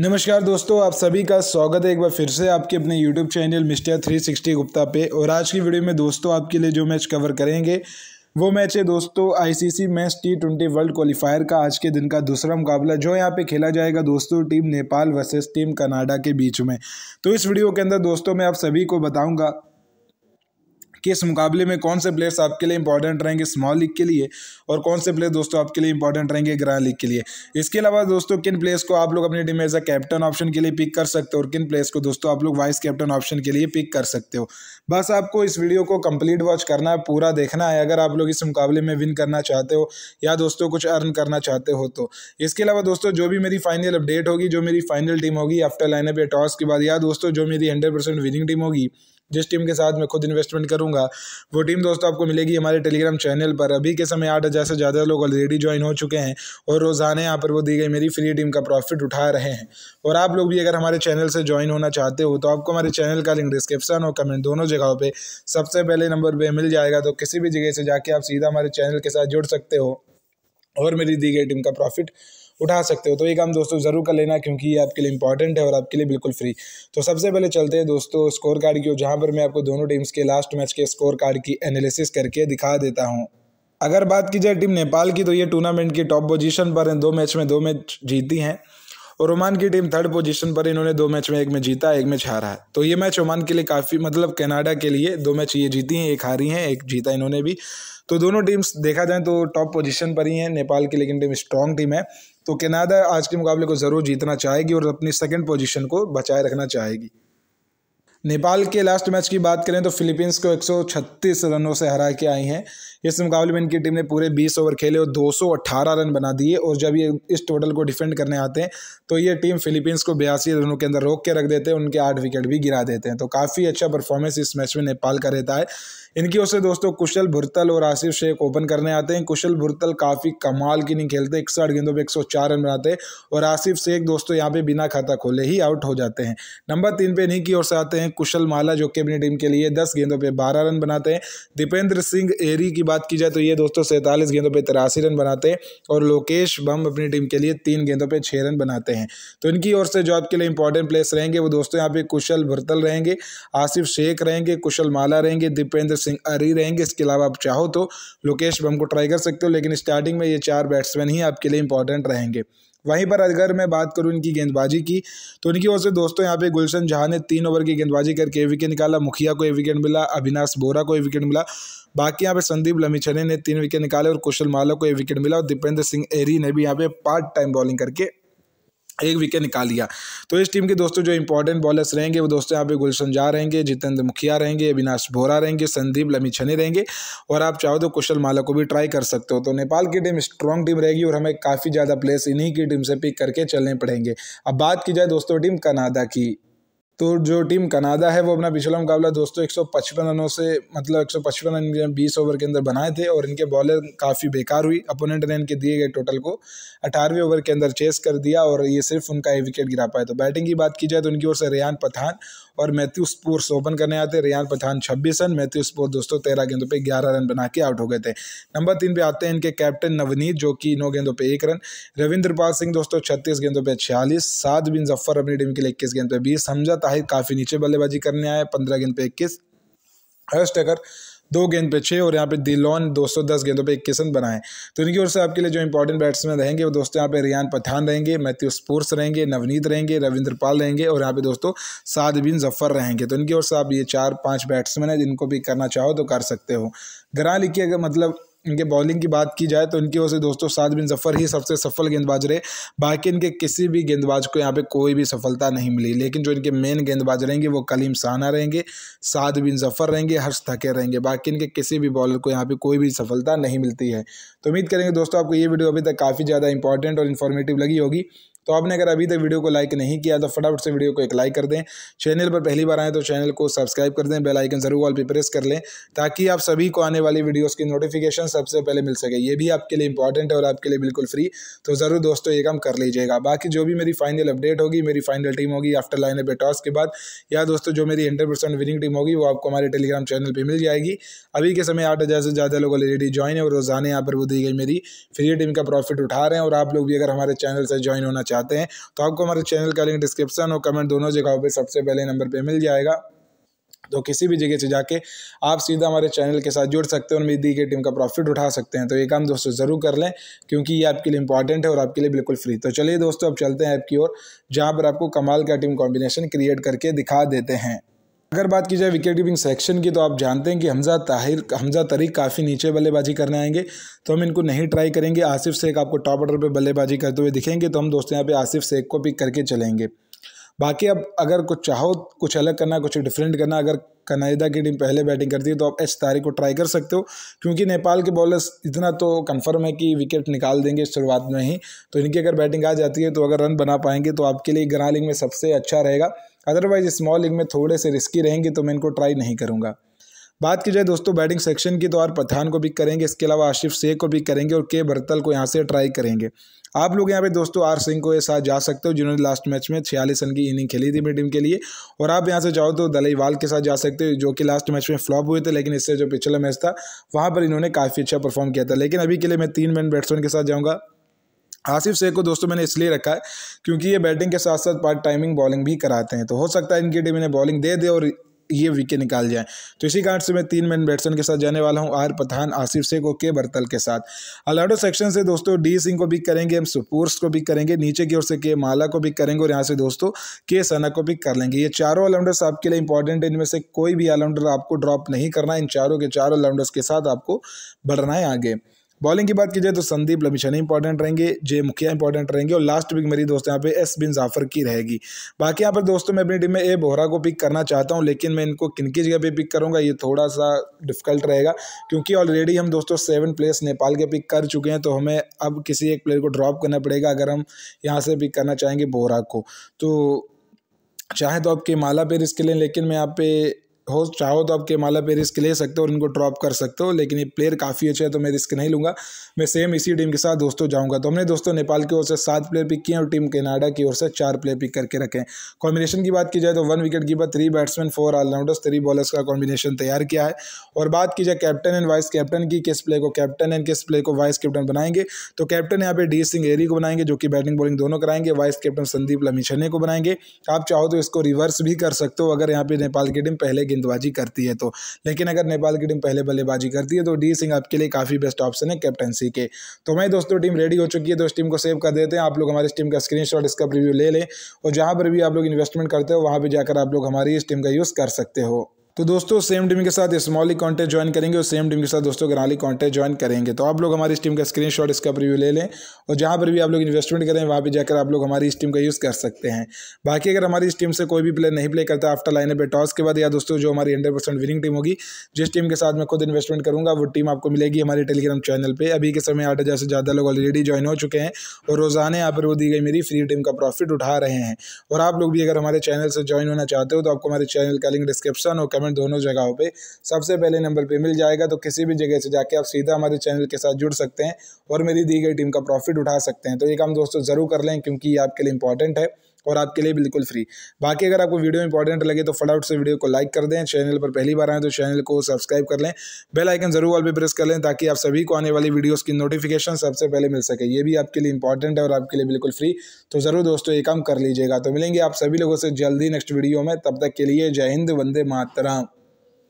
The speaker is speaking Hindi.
नमस्कार दोस्तों आप सभी का स्वागत है एक बार फिर से आपके अपने YouTube चैनल मिस्टर 360 गुप्ता पे और आज की वीडियो में दोस्तों आपके लिए जो मैच कवर करेंगे वो मैच है दोस्तों ICC match T twenty world qualifier का आज के दिन का दूसरा मुकाबला जो यहाँ पे खेला जाएगा दोस्तों team Nepal versus team Canada के बीच में तो इस वीडियो के अंदर दोस्तों मैं आप सभी को बताऊँगा कि इस मुकाबले में कौन से प्लेयर्स आपके लिए इंपॉर्टेंट रहेंगे स्मॉल लीग के लिए और कौन से प्लेयर दोस्तों आपके लिए इंपॉर्टेंट रहेंगे ग्रैंड लीग के लिए इसके अलावा दोस्तों किन प्लेयर्स को आप लोग अपनी टीम में एज अ कैप्टन ऑप्शन के लिए पिक कर सकते हो और किन प्लेयर्स को दोस्तों आप लोग वाइस कैप्टन ऑप्शन के लिए पिक कर सकते हो बस आपको इस वीडियो को कंप्लीट वॉच करना है पूरा देखना है अगर आप लोग इस मुकाबले में विन करना चाहते हो या दोस्तों कुछ अर्न करना चाहते हो तो इसके अलावा दोस्तों जो भी मेरी फाइनल अपडेट होगी जो मेरी फाइनल टीम होगी आफ्टर लाइनअप या टॉस के बाद या दोस्तों जो मेरी हंड्रेड परसेंट विनिंग टीम होगी जिस टीम के साथ मैं खुद इन्वेस्टमेंट करूंगा वो टीम दोस्तों आपको मिलेगी हमारे टेलीग्राम चैनल पर अभी के समय आठ हज़ार से ज़्यादा लोग ऑलरेडी ज्वाइन हो चुके हैं और रोज़ाना यहाँ पर वो दी गई मेरी फ्री टीम का प्रॉफिट उठा रहे हैं और आप लोग भी अगर हमारे चैनल से ज्वाइन होना चाहते हो तो आपको हमारे चैनल का लिंक डिस्क्रिप्शन और कमेंट दोनों जगहों पर सबसे पहले नंबर पर मिल जाएगा तो किसी भी जगह से जाके आप सीधा हमारे चैनल के साथ जुड़ सकते हो और मेरी दी गई टीम का प्रॉफिट उठा सकते हो तो ये काम दोस्तों ज़रूर कर लेना क्योंकि ये आपके लिए इंपॉर्टेंट है और आपके लिए बिल्कुल फ्री तो सबसे पहले चलते हैं दोस्तों स्कोर कार्ड की जहाँ पर मैं आपको दोनों टीम्स के लास्ट मैच के स्कोर कार्ड की एनालिसिस करके दिखा देता हूँ अगर बात की जाए टीम नेपाल की तो ये टूर्नामेंट की टॉप पोजीशन पर हैं दो मैच में दो मैच जीती हैं और ओमान की टीम थर्ड पोजीशन पर इन्होंने दो मैच में एक में जीता एक में हारा है तो ये मैच ओमान के लिए काफ़ी मतलब कनाडा के लिए दो मैच ये जीती हैं एक हारी हैं एक जीता इन्होंने भी तो दोनों टीम्स देखा जाए तो टॉप पोजीशन पर ही हैं नेपाल की लेकिन टीम स्ट्रॉन्ग टीम है तो कनाडा आज के मुकाबले को ज़रूर जीतना चाहेगी और अपनी सेकेंड पोजिशन को बचाए रखना चाहेगी नेपाल के लास्ट मैच की बात करें तो फिलीपींस को 136 रनों से हरा के आई हैं इस मुकाबले में इनकी टीम ने पूरे 20 ओवर खेले और 218 रन बना दिए और जब ये इस टोटल को डिफेंड करने आते हैं तो ये टीम फिलीपींस को बयासी रनों के अंदर रोक के रख देते हैं उनके आठ विकेट भी गिरा देते हैं तो काफ़ी अच्छा परफॉर्मेंस इस मैच में नेपाल का रहता है इनकी ओर से दोस्तों कुशल भुरतल और आसिफ शेख ओपन करने आते हैं कुशल भुरतल काफ़ी कमाल की नहीं खेलते इकसठ गेंदों पर एक सौ चार रन बनाते हैं और आसिफ शेख दोस्तों यहाँ पे बिना खाता खोले ही आउट हो जाते हैं नंबर तीन पे इन्हीं की ओर से आते हैं कुशल माला जो कि अपनी टीम के लिए दस गेंदों पर बारह रन बनाते हैं दीपेंद्र सिंह एरी की बात की जाए तो ये दोस्तों सैंतालीस गेंदों पर तिरासी रन बनाते हैं और लोकेश बम अपनी टीम के लिए तीन गेंदों पर छः रन बनाते हैं तो इनकी ओर से जो आपके लिए इंपॉर्टेंट प्लेस रहेंगे वो दोस्तों यहाँ पे कुशल भुरतल रहेंगे आसिफ शेख रहेंगे कुशल माला रहेंगे दीपेंद्र सिंह अरी रहेंगे इसके अलावा आप चाहो तो लोकेश बम को ट्राई कर सकते हो लेकिन स्टार्टिंग में ये चार बैट्समैन ही आपके लिए इंपॉर्टेंट रहेंगे वहीं पर अगर मैं बात करूं इनकी गेंदबाजी की तो इनकी ओर से दोस्तों यहां पे गुलशन झा ने तीन ओवर की गेंदबाजी करके विकेट निकाला मुखिया को एक विकेट मिला अविनाश बोरा को एक विकेट मिला बाकी यहां पे संदीप लमिछने ने तीन विकेट निकाले और कुशल माला को एक विकेट मिला और दीपेंद्र सिंह एरी ने भी यहाँ पे पार्ट टाइम बॉलिंग करके एक विकेट निकाल लिया तो इस टीम के दोस्तों जो इंपॉर्टेंट बॉलर्स रहेंगे वो दोस्तों यहाँ पे गुलशन झा रहेंगे जितेंद्र मुखिया रहेंगे अविनाश भोरा रहेंगे संदीप लमी छने रहेंगे और आप चाहो तो कुशल माला को भी ट्राई कर सकते हो तो नेपाल की टीम स्ट्रॉन्ग टीम रहेगी और हमें काफ़ी ज़्यादा प्लेस इन्हीं की टीम से पिक करके चलने पड़ेंगे अब बात की जाए दोस्तों टीम कनाडा की तो जो टीम कनाडा है वो अपना पिछला मुकाबला दोस्तों एक रनों से मतलब एक रन इनके बीस ओवर के अंदर बनाए थे और इनके बॉलर काफ़ी बेकार हुई अपोनेंट ने इनके दिए गए टोटल को अठारहवें ओवर के अंदर चेस कर दिया और ये सिर्फ उनका विकेट गिरा पाए तो बैटिंग की बात की जाए तो उनकी ओर से रेयान पठान और मैथ्यू स्पोर ओपन करने आते रियान पठान छब्बीस रन मैथ्यू स्पोर दोस्तों तेरह गेंदों पर ग्यारह रन बना के आउट हो गए थे नंबर तीन पे आते हैं इनके कैप्टन नवनीत जो कि नौ गेंदों पर एक रन रविंद्रपाल सिंह दोस्तों छत्तीस गेंदों पर छियालीस साद बिन जफ्फर अपनी टीम के लिए इक्कीस गेंद पर बीस हमजा ताहिर काफ़ी नीचे बल्लेबाजी करने आए पंद्रह गेंद पर इक्कीस हर्ष टकर दो गेंद पे छः और यहाँ पे दिलोन दस गेंदों पे इक्कीस रन बनाए तो इनकी ओर से आपके लिए जो इंपॉर्टेंट बैट्समैन रहेंगे वो दोस्तों यहाँ पे रियान पठान रहेंगे मैथ्यू स्पोर्ट्स रहेंगे नवनीत रहेंगे रविंद्र पाल रहेंगे और यहाँ पे दोस्तों सादबिन जफर रहेंगे तो इनकी ओर से आप ये चार पाँच बैट्समैन है जिनको भी करना चाहो तो कर सकते हो ग्रां अगर मतलब इनके बॉलिंग की बात की जाए तो इनकी वजह से दोस्तों साद बिन जफ़र ही सबसे सफल गेंदबाज रहे बाकी इनके किसी भी गेंदबाज को यहाँ पे कोई भी सफलता नहीं मिली लेकिन जो इनके मेन गेंदबाज रहेंगे वो कलीम साना रहेंगे साद बिन जफ़र रहेंगे हर्ष थके रहेंगे बाकी इनके किसी भी बॉलर को यहाँ पर कोई भी सफलता नहीं मिलती है तो उम्मीद करेंगे दोस्तों आपको ये वीडियो अभी तक काफ़ी ज़्यादा इंपॉर्टेंट और इन्फॉर्मेटिव लगी होगी तो आपने अगर अभी तक वीडियो को लाइक नहीं किया तो फटाफट से वीडियो को एक लाइक कर दें चैनल पर पहली बार आएँ तो चैनल को सब्सक्राइब कर दें बेलाइकन ज़रूर ऑल पर प्रेस कर लें ताकि आप सभी को आने वाली वीडियोज़ की नोटिफिकेशन सबसे पहले मिल सके ये भी आपके लिए इंपॉर्टेंट है और आपके लिए बिल्कुल फ्री तो ज़रूर दोस्तों ये काम कर लीजिएगा बाकी जो भी मेरी फाइनल अपडेट होगी मेरी फाइनल टीम होगी आफ्टर लाइन अपे टॉस के बाद या दोस्तों जो मेरी हंड्रेड विनिंग टीम होगी वो आपको हमारे टेलीग्राम चैनल पर मिल जाएगी अभी के समय आठ हज़ार से ज़्यादा लोग ऑलरेडी ज्वाइन है और रोज़ाना यहाँ पर वो दी गई मेरी फ्री टीम का प्रॉफिट उठा रहे हैं और आप लोग भी अगर हमारे चैनल से ज्वाइन होना चाहते चाहते हैं तो आपको हमारे चैनल का लिंक डिस्क्रिप्शन और कमेंट दोनों जगहों पर सबसे पहले नंबर पर मिल जाएगा तो किसी भी जगह से जाके आप सीधा हमारे चैनल के साथ जुड़ सकते हैं और मेरी दी टीम का प्रॉफिट उठा सकते हैं तो ये काम दोस्तों ज़रूर कर लें क्योंकि ये आपके लिए इंपॉर्टेंट है और आपके लिए बिल्कुल फ्री तो चलिए दोस्तों अब चलते हैं ऐप की ओर जहाँ पर आपको कमाल का टीम कॉम्बिनेशन क्रिएट करके दिखा देते हैं अगर बात की जाए विकेट कीपिंग सेक्शन की तो आप जानते हैं कि हमज़ा ताहिर हमज़ा तरीक काफ़ी नीचे बल्लेबाजी करने आएंगे तो हम इनको नहीं ट्राई करेंगे आसिफ शेख आपको टॉप ऑर्डर पर बल्लेबाजी करते हुए दिखेंगे तो हम दोस्तों यहाँ पे आसिफ शेख को पिक करके चलेंगे बाकी अब अगर कुछ चाहो कुछ अलग करना कुछ डिफरेंट करना अगर कनाडा की टीम पहले बैटिंग करती है तो आप एच तारिक को ट्राई कर सकते हो क्योंकि नेपाल के बॉलर्स इतना तो कंफर्म है कि विकेट निकाल देंगे शुरुआत में ही तो इनकी अगर बैटिंग आ जाती है तो अगर रन बना पाएंगे तो आपके लिए ग्रालिंग में सबसे अच्छा रहेगा अदरवाइज़ स्मॉल लीग में थोड़े से रिस्की रहेंगे तो मैं इनको ट्राई नहीं करूँगा बात की जाए दोस्तों बैटिंग सेक्शन की तो और पठान को भी करेंगे इसके अलावा आशिफ शेख को भी करेंगे और के बर्तल को यहाँ से ट्राई करेंगे आप लोग यहाँ पे दोस्तों आर सिंह को साथ जा सकते हो जिन्होंने लास्ट मैच में छियालीस रन की इनिंग खेली थी अपनी टीम के लिए और आप यहाँ से जाओ तो दलईवाल के साथ जा सकते हो जो कि लास्ट मैच में फ्लॉप हुए थे लेकिन इससे जो पिछला मैच था वहाँ पर इन्होंने काफ़ी अच्छा परफॉर्म किया था लेकिन अभी के लिए मैं तीन मैन बैट्समैन के साथ जाऊँगा आसिफ शेख को दोस्तों मैंने इसलिए रखा है क्योंकि ये बैटिंग के साथ साथ पार्ट टाइमिंग बॉलिंग भी कराते हैं तो हो सकता है इनकी टीम इन्हें बॉलिंग दे दे और ये विकेट निकाल जाए तो इसी कारण से मैं तीन मैन बैट्समैन के साथ जाने वाला हूँ आर पठान आसिफ शेख और के बर्तल के साथ अलाडो सेक्शन से दोस्तों डी सिंह को भी करेंगे हम सुपोर्स को भी करेंगे नीचे की ओर से के माला को भी करेंगे और यहाँ से दोस्तों के सना को भी कर लेंगे ये चारों ऑलराउंडर्स आपके लिए इंपॉर्टेंट है इनमें से कोई भी ऑलराउंडर आपको ड्रॉप नहीं करना इन चारों के चारों ऑलराउंडर्स के साथ आपको बढ़ना है आगे बॉलिंग की बात की जाए तो संदीप लमिशन इंपॉर्टेंट रहेंगे जे मुखिया इंपॉर्टेंट रहेंगे और लास्ट पिक मेरी दोस्तों यहाँ पे एस बिन जाफर की रहेगी बाकी यहाँ पर दोस्तों मैं अपनी टीम में ए बोहरा को पिक करना चाहता हूँ लेकिन मैं इनको किन की जगह पे पिक करूँगा ये थोड़ा सा डिफिकल्ट रहेगा क्योंकि ऑलरेडी हम दोस्तों सेवन प्लेयर्स नेपाल के पिक कर चुके हैं तो हमें अब किसी एक प्लेयर को ड्रॉप करना पड़ेगा अगर हम यहाँ से पिक करना चाहेंगे बोहरा को तो चाहे तो आप के माला पे रिस्क लें लेकिन मैं यहाँ पे हो चाहो तो आप केमाला पे रिस्क ले सकते हो और इनको ड्रॉप कर सकते हो लेकिन ये प्लेयर काफ़ी अच्छा है तो मैं रिस्क नहीं लूँगा मैं सेम इसी टीम के साथ दोस्तों जाऊँगा तो हमने दोस्तों नेपाल की ओर से सात प्लेयर पिक किए और टीम कनाडा की ओर से चार प्लेयर पिक करके रखें कॉम्बिनेशन की बात की जाए तो one wicket keeper three batsman four allrounders three bowlers का कॉम्बिनेशन तैयार किया है और बात की जाए कैप्टन एंड वाइस कैप्टन की किस प्ले को कैप्टन एंड किस प्ले को वाइस कैप्टन बनाएंगे तो कैप्टन यहाँ पे डी सिंह एरी को बनाएंगे जो कि बैटिंग बॉलिंग दोनों कराएंगे वाइस कैप्टन संदीप लमीछने को बनाएंगे आप चाहो तो इसको रिवर्स भी कर सकते हो अगर यहाँ पे नेपाल की टीम पहले गेंदबाजी करती है तो लेकिन अगर नेपाल की टीम पहले बल्लेबाजी करती है तो डी सिंह आपके लिए काफ़ी बेस्ट ऑप्शन है कैप्टनसी के तो मैं दोस्तों टीम रेडी हो चुकी है तो इस टीम को सेव कर देते हैं आप लोग हमारी इस टीम का स्क्रीन इसका रिव्यू ले लें और जहाँ पर भी आप लोग इन्वेस्टमेंट करते हो वहाँ पर जाकर आप लोग हमारी इस टीम का यूज़ कर सकते हो तो दोस्तों सेम टीम के साथ स्मॉली कॉन्टेस्ट ज्वाइन करेंगे और सेम टीम के साथ दोस्तों ग्राली कॉन्टेस्ट ज्वाइन करेंगे तो आप लोग हमारी इस टीम का स्क्रीन शॉट इसका प्रिव्यू ले लें और जहाँ पर भी आप लोग इन्वेस्टमेंट करें वहाँ पर जाकर आप लोग हमारी इस टीम का यूज़ कर सकते हैं बाकी अगर हमारी इस टीम से कोई भी प्लेयर नहीं प्ले करता आफ्टर लाइन पर टॉस के बाद या दोस्तों जो हमारी हंड्रेड परसेंट विनिंग टीम होगी जिस टीम के साथ मैं खुद इन्वेस्टमेंट करूँगा वो टीम आपको मिलेगी हमारे टेलीग्राम चैनल पर अभी के समय आठ हज़ार से ज़्यादा लोग ऑलरेडी ज्वाइन हो चुके हैं और रोज़ाना यहाँ पर वो दी गई मेरी फ्री टीम का प्रॉफिट उठा रहे हैं और आप लोग भी अगर हमारे चैनल से ज्वाइन होना चाहते हो तो आपको हमारे चैनल का लिंक डिस्क्रिप्शन और कमेंट हमें दोनों जगहों पे सबसे पहले नंबर पे मिल जाएगा तो किसी भी जगह से जाके आप सीधा हमारे चैनल के साथ जुड़ सकते हैं और मेरी दी गई टीम का प्रॉफिट उठा सकते हैं तो ये काम दोस्तों ज़रूर कर लें क्योंकि ये आपके लिए इंपॉर्टेंट है और आपके लिए बिल्कुल फ्री बाकी अगर आपको वीडियो इंपॉर्टेंट लगे तो फटाफट से वीडियो को लाइक कर दें चैनल पर पहली बार आए तो चैनल को सब्सक्राइब कर लें बेल आइकन जरूर ऑल पर प्रेस कर लें ताकि आप सभी को आने वाली वीडियोज़ की नोटिफिकेशन सबसे पहले मिल सके ये भी आपके लिए इंपॉर्टेंट है और आपके लिए बिल्कुल फ्री तो ज़रूर दोस्तों ये काम कर लीजिएगा तो मिलेंगे आप सभी लोगों से जल्दी नेक्स्ट वीडियो में तब तक के लिए जय हिंद वंदे मातराम